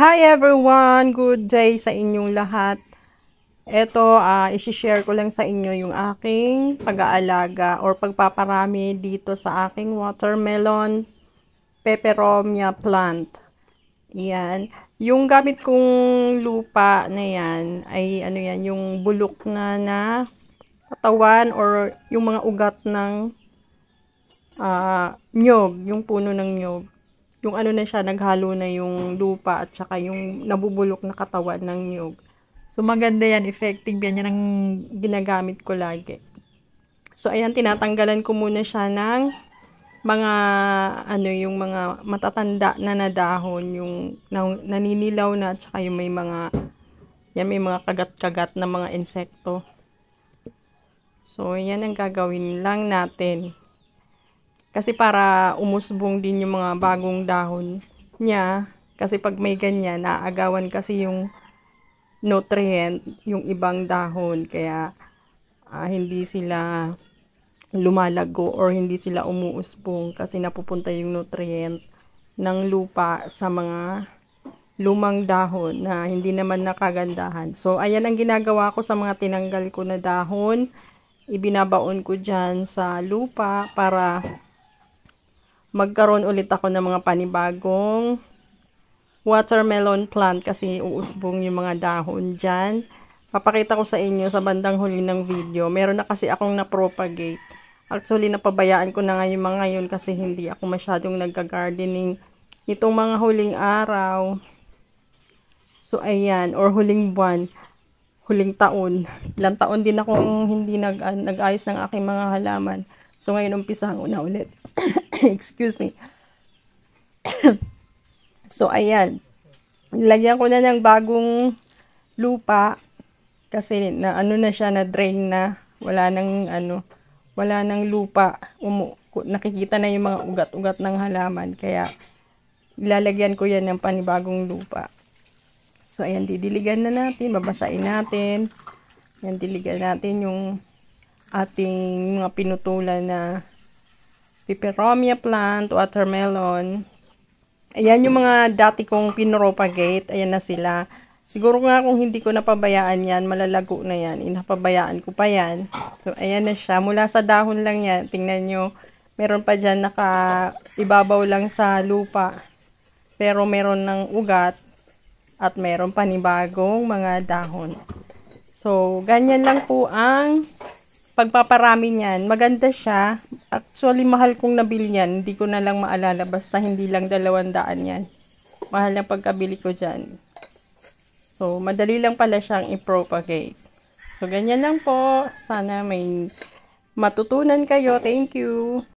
Hi everyone! Good day sa inyong lahat. Ito, uh, ah, isi-share ko lang sa inyo yung aking pag-aalaga or pagpaparami dito sa aking watermelon peperomia plant. Yan. Yung gamit kong lupa na yan, ay ano yan, yung bulok na na katawan or yung mga ugat ng uh, nyog, yung puno ng nyog yung ano na siya, naghalo na yung lupa at saka yung nabubulok na katawan ng nyug. So, maganda yan. Effective yan. Yan ang ginagamit ko lagi. So, ayan, tinatanggalan ko muna siya ng mga, ano, yung mga matatanda na nadahon, yung naninilaw na, at saka yung may mga, yan, may mga kagat-kagat na mga insekto. So, yan ang gagawin lang natin. Kasi para umusbong din yung mga bagong dahon niya. Kasi pag may ganyan, naagawan kasi yung nutrient, yung ibang dahon. Kaya uh, hindi sila lumalago or hindi sila umuusbong kasi napupunta yung nutrient ng lupa sa mga lumang dahon na hindi naman nakagandahan. So, ayan ang ginagawa ko sa mga tinanggal ko na dahon. Ibinabaon ko dyan sa lupa para magkaroon ulit ako ng mga panibagong watermelon plant kasi uusbong yung mga dahon dyan. Papakita ko sa inyo sa bandang huli ng video. Meron na kasi akong na-propagate. Actually, napabayaan ko na nga yung mga yun kasi hindi ako masyadong nagka-gardening nitong mga huling araw. So, ayan. Or huling buwan. Huling taon. Ilang taon din akong hindi nag, ayos ng aking mga halaman. So, ngayon, umpisa ko na ulit. Excuse me. so, ayan. Lagyan ko na ng bagong lupa kasi na ano na siya na drain na wala nang ano wala nang lupa umu nakikita na yung mga ugat-ugat ng halaman kaya ilalagyan ko yan ng panibagong lupa so ayan didiligan na natin babasain natin yan diligan natin yung ating mga pinutulan na peperomia plant, watermelon. Ayan yung mga dati kong pinropagate. Ayan na sila. Siguro nga kung hindi ko napabayaan yan, malalago na yan. Inapabayaan ko pa yan. So, ayan na siya. Mula sa dahon lang yan. Tingnan nyo. Meron pa dyan naka ibabaw lang sa lupa. Pero meron ng ugat. At meron panibagong mga dahon. So, ganyan lang po ang pagpaparami niyan, maganda siya. Actually, mahal kong nabili yan. Hindi ko na lang maalala. Basta hindi lang dalawandaan yan. Mahal ang pagkabili ko dyan. So, madali lang pala siyang i-propagate. So, ganyan lang po. Sana may matutunan kayo. Thank you.